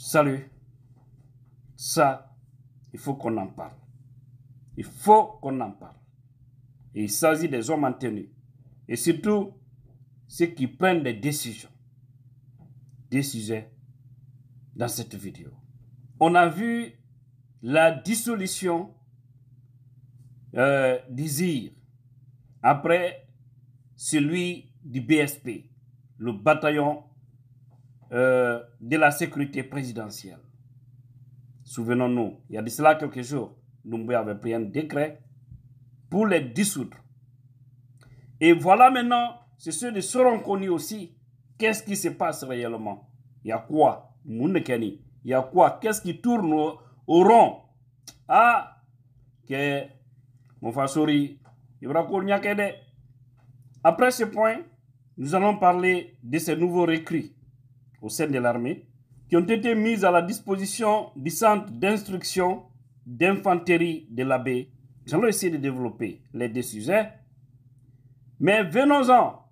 salut, ça, il faut qu'on en parle. Il faut qu'on en parle. Et il s'agit des hommes en tenue. Et surtout, ceux qui prennent des décisions. Des sujets dans cette vidéo. On a vu la dissolution euh, d'Isir après celui du BSP, le bataillon euh, de la sécurité présidentielle. Souvenons-nous, il y a de cela quelques jours, Nous avait pris un décret pour les dissoudre. Et voilà maintenant, c'est ceux de seront connus aussi. Qu'est-ce qui se passe réellement Il y a quoi Il y a quoi Qu'est-ce qui tourne au, rond Ah Que mon il Après ce point, nous allons parler de ces nouveaux recrues au sein de l'armée, qui ont été mises à la disposition du centre d'instruction d'infanterie de l'abbé. Nous allons essayer de développer les deux sujets. Mais venons-en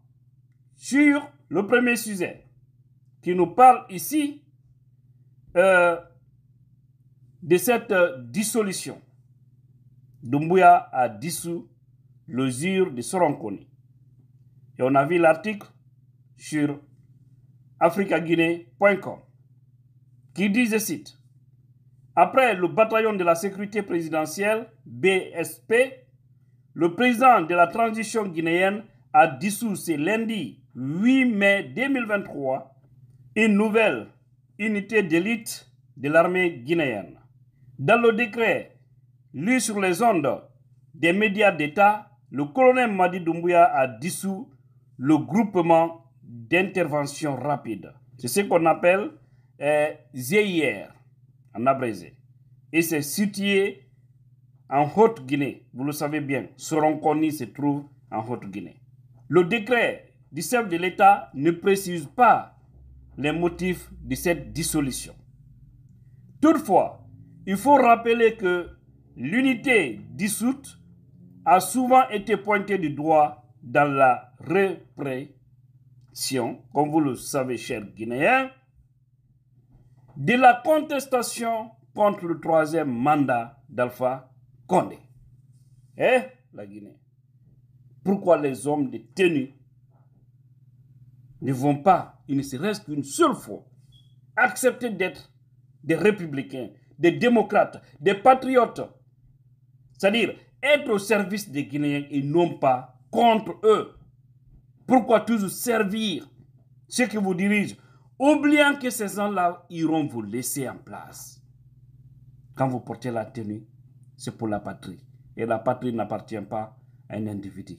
sur le premier sujet qui nous parle ici euh, de cette dissolution. Dumbuya a dissous l'usure de Soronconi. Et on a vu l'article sur africaguinée.com, qui dit, je cite, Après le bataillon de la sécurité présidentielle, BSP, le président de la transition guinéenne a dissous ce lundi 8 mai 2023 une nouvelle unité d'élite de l'armée guinéenne. Dans le décret lu sur les ondes des médias d'État, le colonel Madi Doumbouya a dissous le groupement d'intervention rapide. C'est ce qu'on appelle euh, ZIR en abrégé. Et c'est situé en Haute-Guinée. Vous le savez bien, Soronconi se trouve en Haute-Guinée. Le décret du chef de l'État ne précise pas les motifs de cette dissolution. Toutefois, il faut rappeler que l'unité dissoute a souvent été pointée du doigt dans la repré comme vous le savez, chers Guinéens, de la contestation contre le troisième mandat d'Alpha Condé. Eh, la Guinée. Pourquoi les hommes de ne vont pas, il ne se reste qu'une seule fois, accepter d'être des républicains, des démocrates, des patriotes C'est-à-dire être au service des Guinéens et non pas contre eux. Pourquoi toujours servir ceux qui vous dirigent, oubliant que ces gens-là iront vous laisser en place Quand vous portez la tenue, c'est pour la patrie. Et la patrie n'appartient pas à un individu.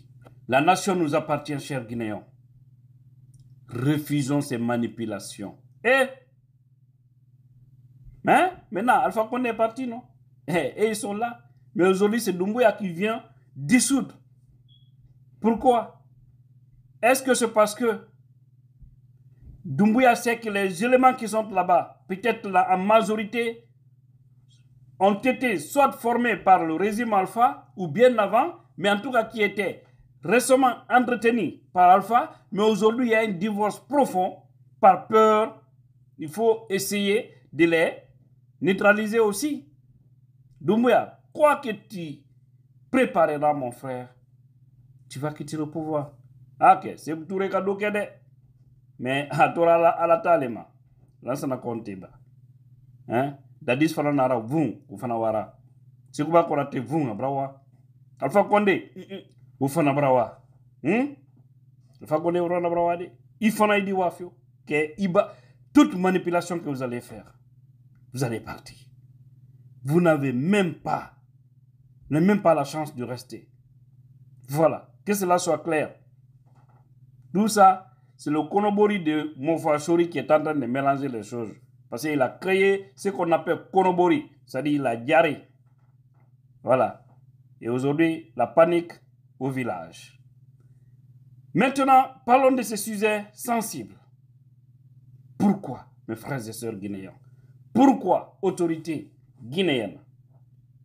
La nation nous appartient, chers Guinéens. Refusons ces manipulations. Et eh? hein? maintenant, Alpha Condé est parti, non et, eh, eh, ils sont là. Mais aujourd'hui, c'est Doumbouya qui vient dissoudre. Pourquoi est-ce que c'est parce que Doumbouya sait que les éléments qui sont là-bas, peut-être la en majorité, ont été soit formés par le régime Alpha ou bien avant, mais en tout cas qui étaient récemment entretenus par Alpha, mais aujourd'hui il y a un divorce profond par peur. Il faut essayer de les neutraliser aussi. Doumbouya, quoi que tu prépareras, mon frère, tu vas quitter le pouvoir. Ok, sebu ture ka de mais a tora ala, ala tale ma lansana ba hein eh? dadis fana nara vun u wara sikuba korate vun abrawa alfa konde ufana bra brawa hmm? alfa konde urona brawa de i fana idi wafio ke iba toute manipulation que vous allez faire vous allez partir vous n'avez même pas n'avez même pas la chance de rester voilà que cela soit clair tout ça, c'est le Konobori de Mofashori qui est en train de mélanger les choses. Parce qu'il a créé ce qu'on appelle Konobori, c'est-à-dire la diarrhée. Voilà. Et aujourd'hui, la panique au village. Maintenant, parlons de ce sujet sensible. Pourquoi, mes frères et sœurs guinéens, pourquoi, autorité guinéenne,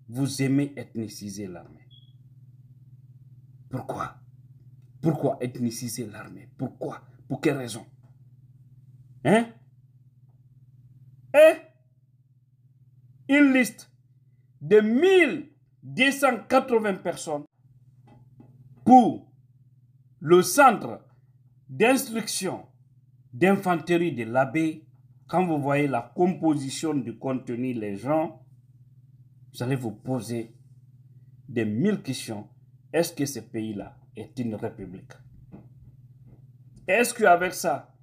vous aimez ethniciser l'armée Pourquoi pourquoi ethniciser l'armée Pourquoi Pour quelle raison Hein Hein une liste de 1280 personnes pour le centre d'instruction d'infanterie de l'abbé. Quand vous voyez la composition du contenu, les gens, vous allez vous poser des mille questions. Est-ce que ce pays-là est une république. Est-ce qu'avec ça,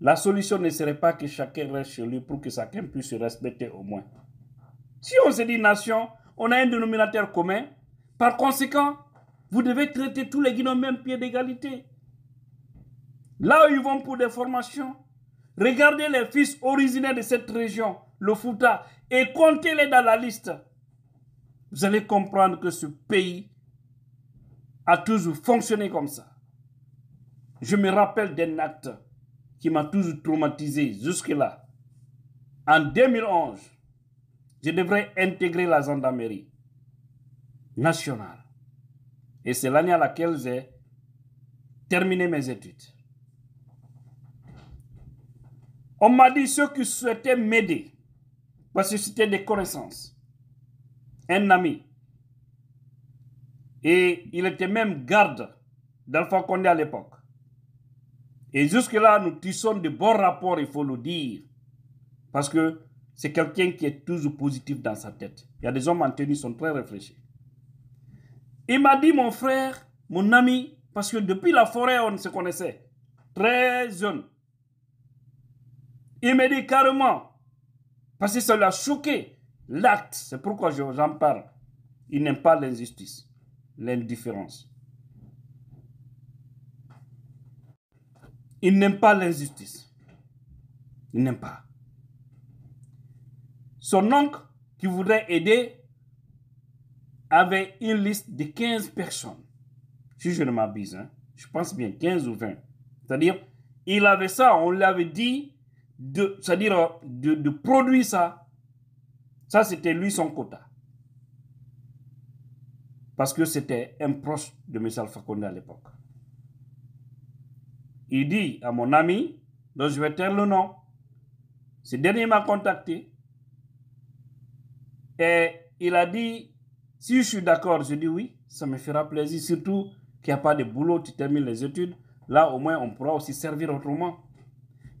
la solution ne serait pas que chacun reste chez lui pour que chacun puisse se respecter au moins Si on se dit nation, on a un dénominateur commun. Par conséquent, vous devez traiter tous les Guinéens au même pied d'égalité. Là où ils vont pour des formations, regardez les fils originaires de cette région, le Fouta, et comptez-les dans la liste. Vous allez comprendre que ce pays a toujours fonctionné comme ça. Je me rappelle d'un acte qui m'a toujours traumatisé jusque-là. En 2011, je devrais intégrer la gendarmerie nationale. Et c'est l'année à laquelle j'ai terminé mes études. On m'a dit ceux qui souhaitaient m'aider, parce que c'était des connaissances, un ami et il était même garde d'Alpha Condé à l'époque. Et jusque-là, nous tissons de bons rapports, il faut le dire. Parce que c'est quelqu'un qui est toujours positif dans sa tête. Il y a des hommes en tenue ils sont très réfléchis. Il m'a dit, mon frère, mon ami, parce que depuis la forêt, on se connaissait, très jeune. Il me dit carrément, parce que ça a choqué, l'acte, c'est pourquoi j'en parle. Il n'aime pas l'injustice l'indifférence. Il n'aime pas l'injustice. Il n'aime pas. Son oncle, qui voudrait aider, avait une liste de 15 personnes. Si je ne m'abuse, hein, je pense bien 15 ou 20. C'est-à-dire, il avait ça, on l'avait dit, c'est-à-dire de, de produire ça. Ça, c'était lui son quota parce que c'était un proche de Michel Condé à l'époque. Il dit à mon ami, dont je vais dire le nom, ce dernier m'a contacté et il a dit, si je suis d'accord, je dis oui, ça me fera plaisir, surtout qu'il n'y a pas de boulot, tu termines les études, là au moins on pourra aussi servir autrement.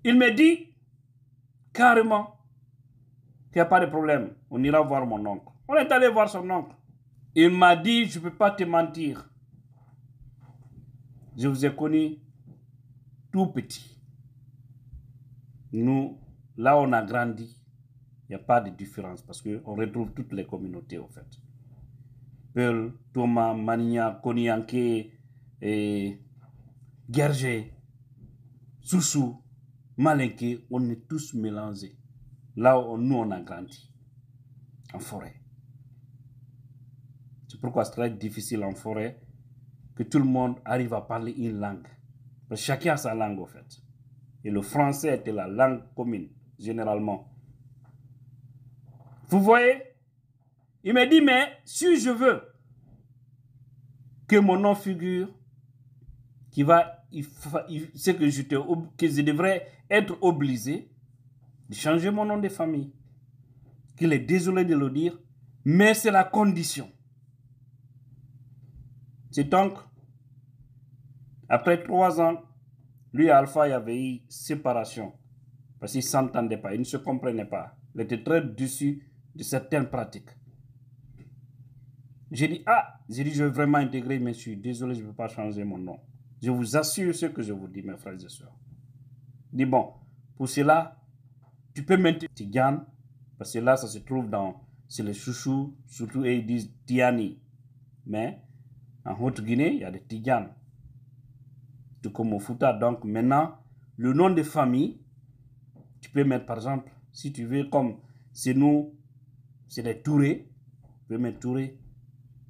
Il me dit carrément qu'il n'y a pas de problème, on ira voir mon oncle. On est allé voir son oncle. Il m'a dit, je ne peux pas te mentir. Je vous ai connu tout petit. Nous, là on a grandi, il n'y a pas de différence parce qu'on retrouve toutes les communautés en fait. Peul, Thomas, Mania, Konianke, Gergé, Soussou, Malinke, on est tous mélangés. Là où nous on a grandi, en forêt. C'est pourquoi c'est très difficile en forêt que tout le monde arrive à parler une langue. chacun a sa langue, en fait. Et le français était la langue commune, généralement. Vous voyez Il me dit, mais si je veux que mon nom figure, qui va, c'est que je, que je devrais être obligé de changer mon nom de famille. Qu'il est désolé de le dire, mais c'est la condition. C'est donc, après trois ans, lui et Alpha, il y avait eu séparation. Parce qu'ils ne s'entendaient pas, ils ne se comprenaient pas. Ils étaient très dessus de certaines pratiques. J'ai dit, ah, j'ai dit, je veux vraiment intégrer, mais je suis désolé, je ne peux pas changer mon nom. Je vous assure ce que je vous dis, mes frères et sœurs. Dis bon, pour cela, tu peux mettre Tigane, parce que là, ça se trouve dans, c'est le chouchou, surtout, et ils disent Tiani. Mais en Haute-Guinée, il y a des Tiganes, tout comme au Futa. Donc maintenant, le nom de famille, tu peux mettre par exemple, si tu veux, comme c'est nous, c'est les Touré, tu peux mettre Touré.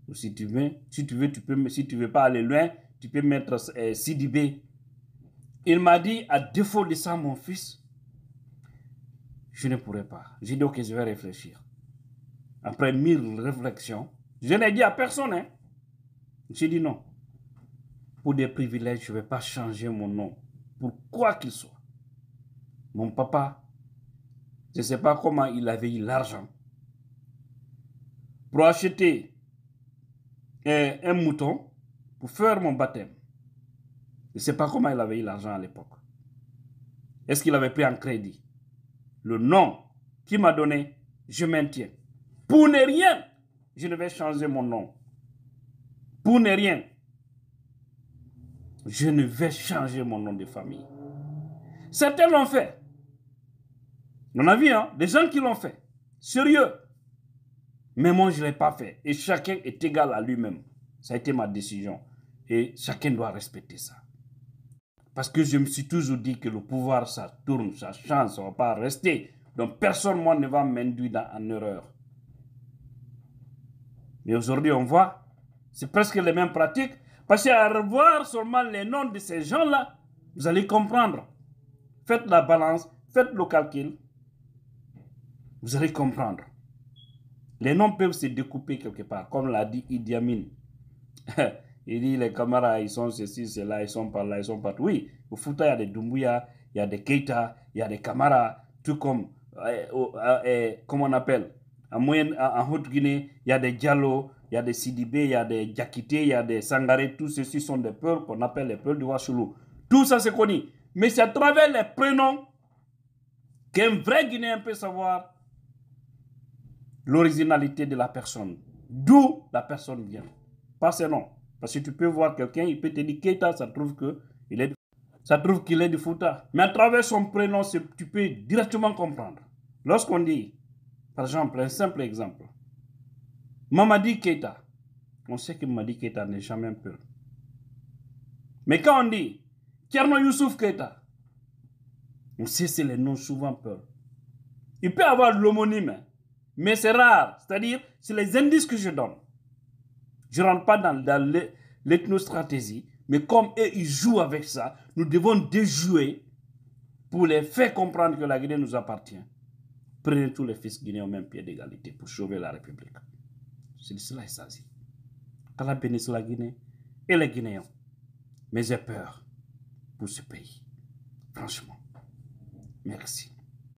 Ou si tu veux, si tu veux, tu peux, si tu veux pas aller loin, tu peux mettre CDB. Euh, il m'a dit, à défaut de ça, mon fils, je ne pourrais pas. J'ai dit, ok, je vais réfléchir. Après mille réflexions, je n'ai dit à personne, hein, j'ai dit non. Pour des privilèges, je ne vais pas changer mon nom, pour quoi qu'il soit. Mon papa, je ne sais pas comment il avait eu l'argent pour acheter un mouton pour faire mon baptême. Je ne sais pas comment il avait eu l'argent à l'époque. Est-ce qu'il avait pris un crédit Le nom qu'il m'a donné, je maintiens. Pour ne rien, je ne vais changer mon nom pour ne rien. Je ne vais changer mon nom de famille. Certains l'ont fait. On a vu, hein, des gens qui l'ont fait. Sérieux. Mais moi, je ne l'ai pas fait. Et chacun est égal à lui-même. Ça a été ma décision. Et chacun doit respecter ça. Parce que je me suis toujours dit que le pouvoir, ça tourne, ça change, ça ne va pas rester. Donc personne, moi, ne va m'induire en erreur. Mais aujourd'hui, on voit c'est presque les mêmes pratiques. Parce à revoir seulement les noms de ces gens-là, vous allez comprendre. Faites la balance, faites le calcul. Vous allez comprendre. Les noms peuvent se découper quelque part, comme l'a dit Idi Amin. il dit les camarades, ils sont ceci, cela, ils sont par là, ils sont partout. Oui, au Fouta, il y a des Doumbouya, il y a des Keita, il y a des camarades, tout comme, euh, euh, euh, comment on appelle, en, moyenne, en Haute-Guinée, il y a des Diallo, il y a des Sidibé, il y a des Diakité, il y a des Sangaré, tous ceux-ci sont des peuples qu'on appelle les peuples du Washulu. Tout ça, c'est connu. Mais c'est à travers les prénoms qu'un vrai Guinéen peut savoir l'originalité de la personne. D'où la personne vient. Pas ses noms. Parce que tu peux voir quelqu'un, il peut te dire Keita, ça trouve que il est ça trouve qu'il est du Fouta. Mais à travers son prénom, tu peux directement comprendre. Lorsqu'on dit, par exemple, un simple exemple, Mamadi Keita. On sait que Mamadi Keita n'est jamais un Mais quand on dit Tierno Youssouf Keita, on sait que c'est le nom souvent peur. Il peut avoir l'homonyme, mais c'est rare. C'est-à-dire, c'est les indices que je donne. Je ne rentre pas dans, dans l'ethnostratégie, mais comme eux, ils jouent avec ça, nous devons déjouer pour les faire comprendre que la Guinée nous appartient. Prenez tous les fils guinéens au même pied d'égalité pour sauver la République. C'est de cela, Sasi. Qu'Allah bénisse la Guinée et les Guinéens. Mais j'ai peur pour ce pays. Franchement. Merci.